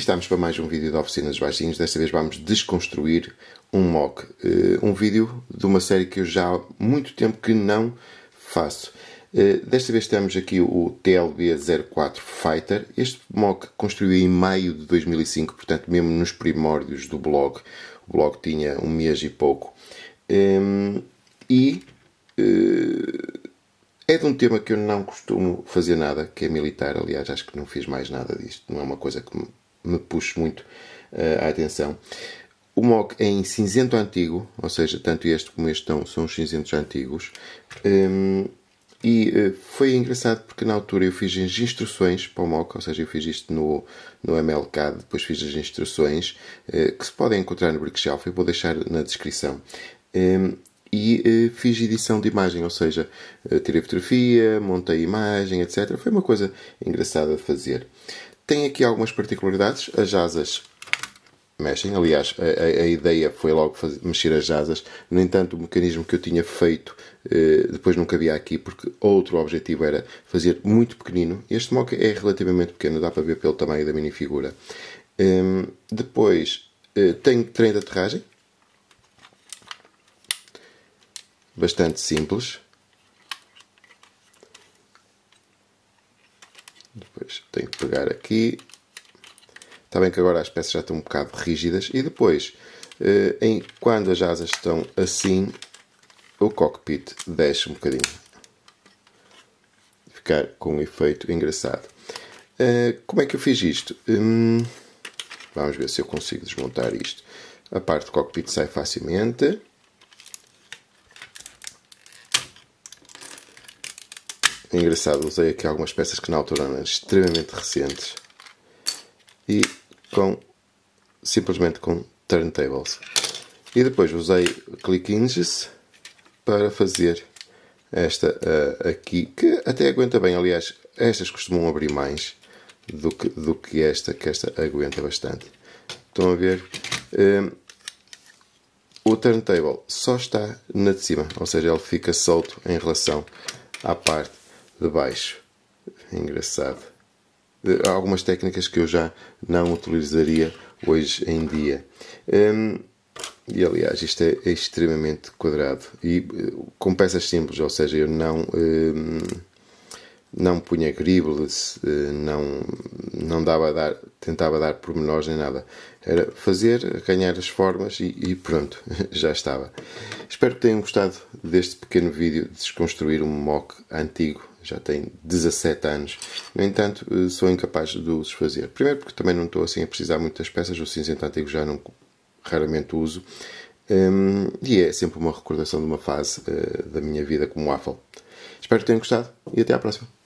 Aqui estamos para mais um vídeo da Oficina dos Baixinhos. Desta vez vamos desconstruir um mock, eh, um vídeo de uma série que eu já há muito tempo que não faço. Eh, desta vez temos aqui o TLB-04 Fighter. Este mock construí em maio de 2005, portanto mesmo nos primórdios do blog. O blog tinha um mês e pouco. Ehm, e eh, é de um tema que eu não costumo fazer nada, que é militar, aliás, acho que não fiz mais nada disto. Não é uma coisa que me me puxo muito uh, a atenção. O MOC é em cinzento antigo, ou seja, tanto este como este são os cinzentos antigos. Um, ehm, e uh, foi engraçado porque na altura eu fiz as instruções para o MOC, ou seja, eu fiz isto no, no MLK, depois fiz as instruções, uh, que se podem encontrar no Brickshelf, eu vou deixar na descrição. Um, ehm, e uh, fiz edição de imagem, ou seja, tirei fotografia, montei imagem, etc. Foi uma coisa engraçada de fazer. Tem aqui algumas particularidades. As asas mexem. Aliás, a, a, ideia foi logo fazer, mexer as asas. No entanto, o mecanismo que eu tinha feito eh, depois não cabia aqui, porque outro objetivo era fazer muito pequenino. Este mock é relativamente pequeno, dá para ver pelo tamanho da minifigura. Um, ehm, depois, eh, tem trem de aterragem. Bastante simples. Depois tenho que pegar aqui. Está bem que agora as peças já estão um bocado rígidas. E depois, eh, em, quando as asas estão assim, o cockpit desce um bocadinho. Ficar com um efeito engraçado. Eh, como é que eu fiz isto? Hum, vamos ver se eu consigo desmontar isto. A parte do cockpit sai facilmente. É engraçado, usei aqui algumas peças que na altura eram extremamente recentes e com simplesmente com turntables. E depois usei click para fazer esta uh, aqui, que até aguenta bem, aliás, estas costumam abrir mais do que, do que esta, que esta aguenta bastante. Estão a ver? Um, ehm, o turntable só está na de cima, ou seja, ele fica solto em relação à parte de baixo. É engraçado. Eh, há algumas técnicas que eu já não utilizaria hoje em dia. Hum, e aliás, isto é, é extremamente quadrado e eh, com peças simples, ou seja, eu não. Hum, não punha gribles, eh, não, não dava dar, tentava dar pormenores nem nada. Era fazer, ganhar as formas e, e pronto, já estava. Espero que tenham gostado deste pequeno vídeo de desconstruir um mock antigo. Já tem 17 anos. No entanto, eh, sou incapaz de os fazer. Primeiro porque também não estou assim a precisar muitas peças. O cinzento antigo já não raramente uso. Um, e é sempre uma recordação de uma fase uh, da minha vida como waffle. Espero que tenham gostado e até à próxima.